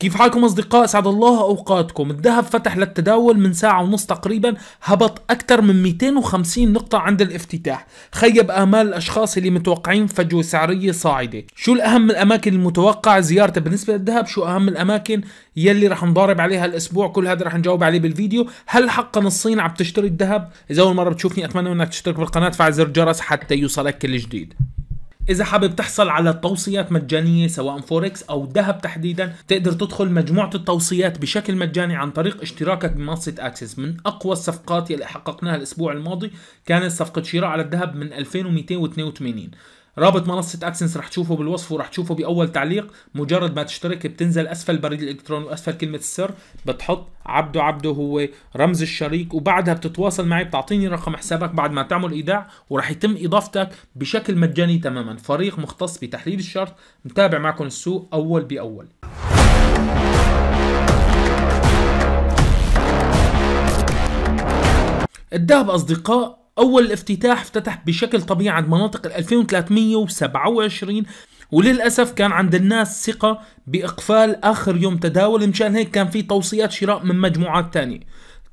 كيف حالكم أصدقاء سعد الله أوقاتكم الذهب فتح للتداول من ساعة ونص تقريبا هبط أكثر من 250 نقطة عند الافتتاح خيب آمال الأشخاص اللي متوقعين فجوة سعرية صاعدة شو الأهم الأماكن المتوقع زيارته بالنسبة للذهب شو أهم الأماكن يلي رح نضارب عليها الأسبوع كل هذا رح نجاوب عليه بالفيديو هل حقا الصين عم تشتري الذهب إذا أول مرة بتشوفني أتمنى أنك تشترك بالقناة فعل زر الجرس حتى يوصلك كل جديد اذا حابب تحصل على توصيات مجانيه سواء فوركس او ذهب تحديدا تقدر تدخل مجموعه التوصيات بشكل مجاني عن طريق اشتراكك بمنصه اكسس من اقوى الصفقات اللي حققناها الاسبوع الماضي كانت صفقه شراء على الذهب من 2282 رابط منصة اكسنس رح تشوفه بالوصف ورح تشوفه باول تعليق مجرد ما تشترك بتنزل اسفل البريد الالكتروني واسفل كلمة السر بتحط عبده عبده هو رمز الشريك وبعدها بتتواصل معي بتعطيني رقم حسابك بعد ما تعمل ايداع ورح يتم اضافتك بشكل مجاني تماما فريق مختص بتحليل الشرط متابع معكم السوق اول باول الذهب اصدقاء اول افتتاح افتتح بشكل طبيعي عند مناطق 2327 وللاسف كان عند الناس ثقه باقفال اخر يوم تداول مشان هيك كان في توصيات شراء من مجموعات تانية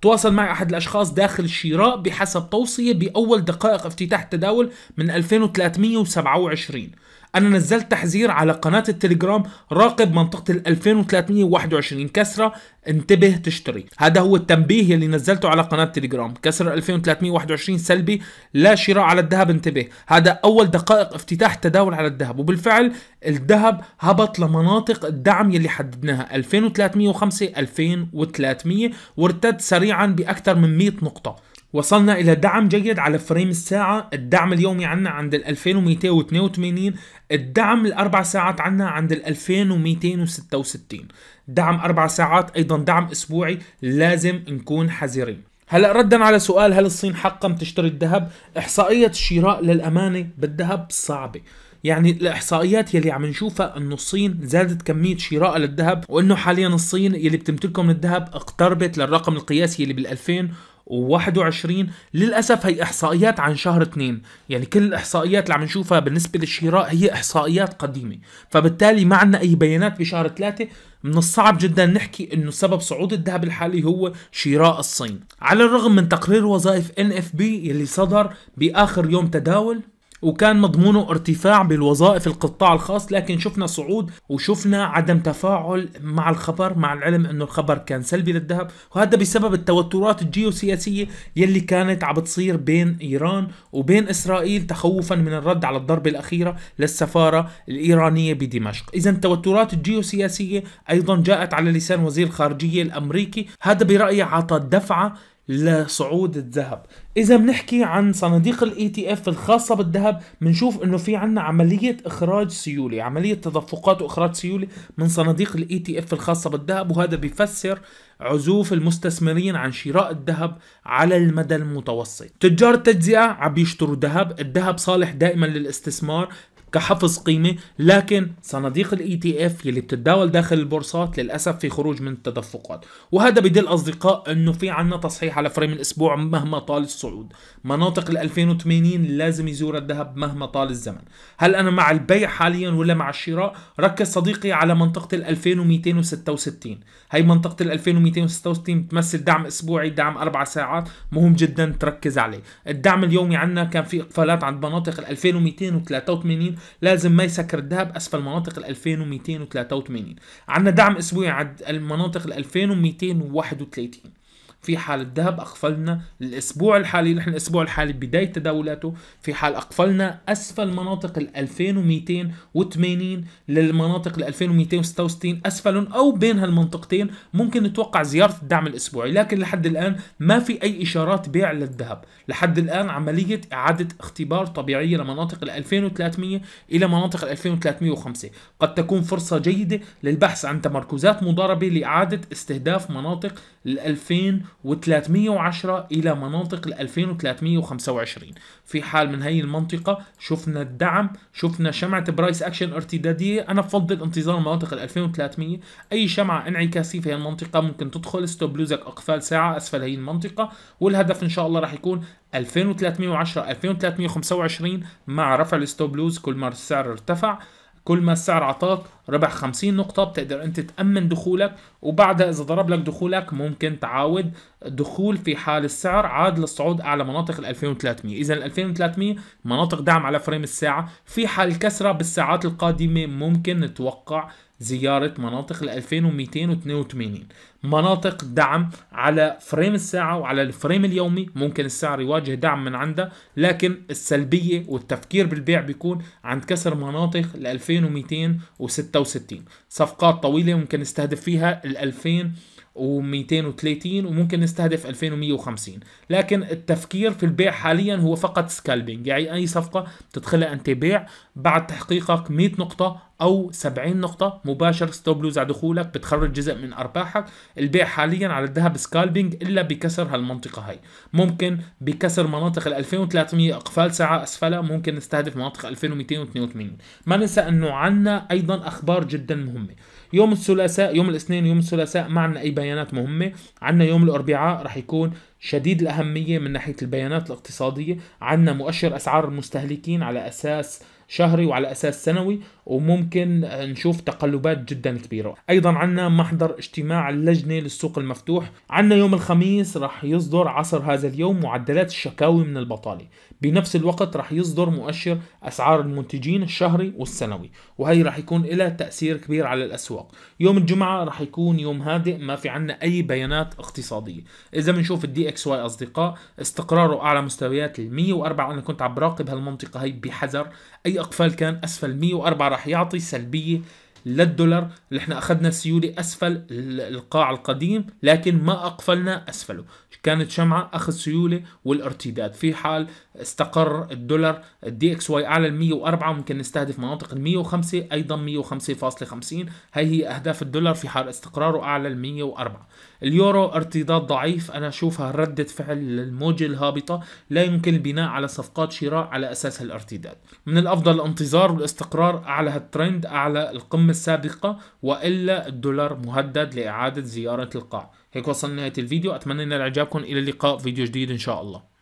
تواصل معي احد الاشخاص داخل الشراء بحسب توصيه باول دقائق افتتاح التداول من 2327 انا نزلت تحذير على قناه التليجرام راقب منطقه ال 2321 كسره انتبه تشتري هذا هو التنبيه اللي نزلته على قناه تليجرام كسر 2321 سلبي لا شراء على الذهب انتبه هذا اول دقائق افتتاح تداول على الذهب وبالفعل الذهب هبط لمناطق الدعم يلي حددناها 2305 2300 وارتد سريعا باكثر من 100 نقطه وصلنا الى دعم جيد على فريم الساعة الدعم اليومي عنا عند ال 2282 الدعم الاربع ساعات عنا عند ال 2266 دعم اربع ساعات ايضا دعم اسبوعي لازم نكون حذرين هلا ردا على سؤال هل الصين حقا تشتري الذهب؟ احصائيه الشراء للامانه بالذهب صعبه، يعني الاحصائيات يلي عم نشوفها انه الصين زادت كميه شراء للذهب وانه حاليا الصين يلي بتمتلكه من الذهب اقتربت للرقم القياسي يلي بال 2000 و21 للاسف هي احصائيات عن شهر 2 يعني كل الاحصائيات اللي عم نشوفها بالنسبه للشراء هي احصائيات قديمه فبالتالي ما عندنا اي بيانات بشهر 3 من الصعب جدا نحكي انه سبب صعود الذهب الحالي هو شراء الصين على الرغم من تقرير وظائف ان اف بي يلي صدر باخر يوم تداول وكان مضمونه ارتفاع بالوظائف القطاع الخاص لكن شفنا صعود وشفنا عدم تفاعل مع الخبر مع العلم انه الخبر كان سلبي للذهب وهذا بسبب التوترات الجيوسياسيه يلي كانت عم بتصير بين ايران وبين اسرائيل تخوفا من الرد على الضربه الاخيره للسفاره الايرانيه بدمشق اذا التوترات الجيوسياسيه ايضا جاءت على لسان وزير الخارجيه الامريكي هذا برايي اعطى دفعه لصعود الذهب اذا بنحكي عن صناديق الاي تي e اف الخاصه بالذهب بنشوف انه في عنا عمليه اخراج سيوله عمليه تدفقات واخراج سيوله من صناديق الاي تي e اف الخاصه بالذهب وهذا بيفسر عزوف المستثمرين عن شراء الذهب على المدى المتوسط تجار التجزئه عم بيشتروا ذهب الذهب صالح دائما للاستثمار كحفظ قيمه لكن صناديق الاي تي e اف يلي بتتداول داخل البورصات للاسف في خروج من التدفقات وهذا بدل اصدقاء انه في عنا تصحيح على فريم الاسبوع مهما طال الصعود مناطق ال 2080 لازم يزور الذهب مهما طال الزمن هل انا مع البيع حاليا ولا مع الشراء ركز صديقي على منطقه ال 2266 هي منطقه ال 2266 بتمثل دعم اسبوعي دعم اربع ساعات مهم جدا تركز عليه الدعم اليومي عندنا كان في اقفالات عند مناطق ال 2283 لازم ما يسكر الذهب اسفل مناطق ال 2283 عندنا دعم اسبوعي عند المناطق ال 2231 في حال الذهب اقفلنا الاسبوع الحالي نحن الاسبوع الحالي بدايه تداولاته في حال اقفلنا اسفل مناطق ال 2280 للمناطق ال 2266 اسفلهم او بين هالمنطقتين ممكن نتوقع زياره الدعم الاسبوعي لكن لحد الان ما في اي اشارات بيع للذهب لحد الان عمليه اعاده اختبار طبيعيه لمناطق ال 2300 الى مناطق ال 2305 قد تكون فرصه جيده للبحث عن تمركزات مضاربه لاعاده استهداف مناطق ال 2000 و310 إلى مناطق ال 2325 في حال من هي المنطقة شفنا الدعم شفنا شمعة برايس أكشن ارتدادية أنا بفضل انتظار مناطق ال 2300 أي شمعة انعكاسية في هي المنطقة ممكن تدخل ستوب لوزك أقفال ساعة أسفل هي المنطقة والهدف إن شاء الله راح يكون 2310 2325 مع رفع الستوب لوز كل ما السعر ارتفع كل ما السعر عطاك ربح 50 نقطة بتقدر انت تأمن دخولك وبعدها اذا ضرب لك دخولك ممكن تعاود دخول في حال السعر عاد للصعود اعلى مناطق ال 2300 اذا ال 2300 مناطق دعم على فريم الساعة في حال كسرة بالساعات القادمة ممكن نتوقع زيارة مناطق ال 2282 مناطق دعم على فريم الساعة وعلى الفريم اليومي ممكن السعر يواجه دعم من عندها لكن السلبية والتفكير بالبيع بيكون عند كسر مناطق ال و 66 صفقات طويله ممكن نستهدف فيها ال 2230 وممكن نستهدف 2150 لكن التفكير في البيع حاليا هو فقط سكالبينج يعني اي صفقه بتدخلها انت بيع بعد تحقيقك 100 نقطه او 70 نقطه مباشر ستوب لوز على دخولك بتخرج جزء من ارباحك البيع حاليا على الذهب سكالبينج الا بكسر هالمنطقه هي ممكن بكسر مناطق ال 2300 اقفال ساعه اسفلها ممكن نستهدف مناطق 2282 ما ننسى انه عنا ايضا اخبار جدا مهمه يوم الثلاثاء يوم الاثنين يوم الثلاثاء ما عندنا اي بيانات مهمه عندنا يوم الاربعاء رح يكون شديد الاهميه من ناحيه البيانات الاقتصاديه عندنا مؤشر اسعار المستهلكين على اساس شهري وعلى اساس سنوي وممكن نشوف تقلبات جدا كبيره ايضا عندنا محضر اجتماع اللجنه للسوق المفتوح عندنا يوم الخميس راح يصدر عصر هذا اليوم معدلات الشكاوي من البطاله بنفس الوقت راح يصدر مؤشر اسعار المنتجين الشهري والسنوي وهي راح يكون لها تاثير كبير على الاسواق يوم الجمعه راح يكون يوم هادئ ما في عندنا اي بيانات اقتصاديه اذا بنشوف الدي اكس واي اصدقاء استقراره اعلى مستويات ال 104 انا كنت عم براقب هالمنطقه هي بحذر اي اقفال كان اسفل 104 راح يعطي سلبيه للدولار اللي احنا اخذنا سيوله اسفل القاع القديم لكن ما اقفلنا اسفله كانت شمعه اخذ سيوله والارتداد في حال استقر الدولار الدي اكس واي اعلى ال 104 ممكن نستهدف مناطق ال 105 ايضا 105.50 هي هي اهداف الدولار في حال استقراره اعلى ال 104 اليورو ارتداد ضعيف انا اشوفها ردة فعل للموجة الهابطة لا يمكن البناء على صفقات شراء على اساس الارتداد من الافضل الانتظار والاستقرار اعلى هالترند اعلى القمة السابقة والا الدولار مهدد لاعادة زيارة القاع هيك وصلنا لنهاية الفيديو اتمنى ان اعجابكم الى اللقاء فيديو جديد ان شاء الله